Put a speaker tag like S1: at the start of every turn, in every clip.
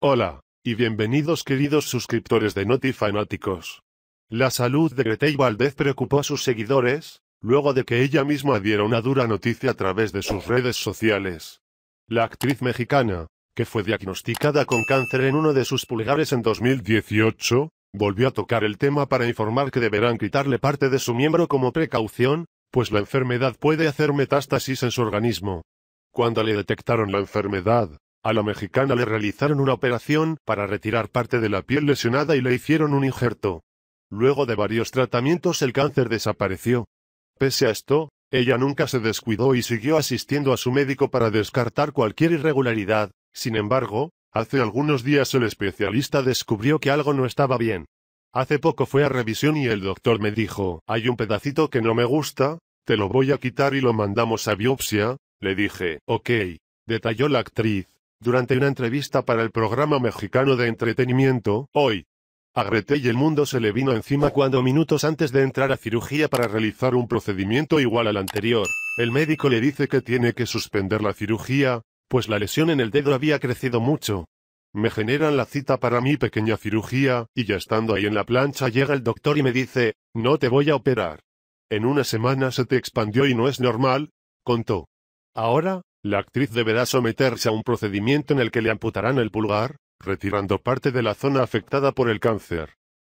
S1: Hola, y bienvenidos queridos suscriptores de NotiFanáticos. La salud de Gretey Valdez preocupó a sus seguidores, luego de que ella misma diera una dura noticia a través de sus redes sociales. La actriz mexicana, que fue diagnosticada con cáncer en uno de sus pulgares en 2018, volvió a tocar el tema para informar que deberán quitarle parte de su miembro como precaución, pues la enfermedad puede hacer metástasis en su organismo. Cuando le detectaron la enfermedad, a la mexicana le realizaron una operación para retirar parte de la piel lesionada y le hicieron un injerto. Luego de varios tratamientos el cáncer desapareció. Pese a esto, ella nunca se descuidó y siguió asistiendo a su médico para descartar cualquier irregularidad. Sin embargo, hace algunos días el especialista descubrió que algo no estaba bien. Hace poco fue a revisión y el doctor me dijo, hay un pedacito que no me gusta, te lo voy a quitar y lo mandamos a biopsia, le dije, ok, detalló la actriz. Durante una entrevista para el programa mexicano de entretenimiento, Hoy, agreté y el mundo se le vino encima cuando minutos antes de entrar a cirugía para realizar un procedimiento igual al anterior, el médico le dice que tiene que suspender la cirugía, pues la lesión en el dedo había crecido mucho. Me generan la cita para mi pequeña cirugía, y ya estando ahí en la plancha llega el doctor y me dice, no te voy a operar. En una semana se te expandió y no es normal, contó. Ahora, la actriz deberá someterse a un procedimiento en el que le amputarán el pulgar, retirando parte de la zona afectada por el cáncer.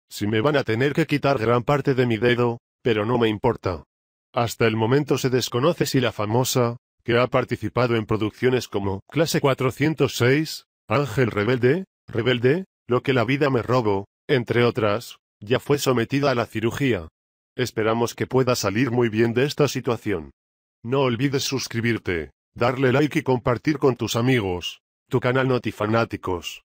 S1: Si me van a tener que quitar gran parte de mi dedo, pero no me importa. Hasta el momento se desconoce si la famosa, que ha participado en producciones como Clase 406, Ángel Rebelde, Rebelde, Lo que la vida me robo, entre otras, ya fue sometida a la cirugía. Esperamos que pueda salir muy bien de esta situación. No olvides suscribirte darle like y compartir con tus amigos. Tu canal Notifanáticos.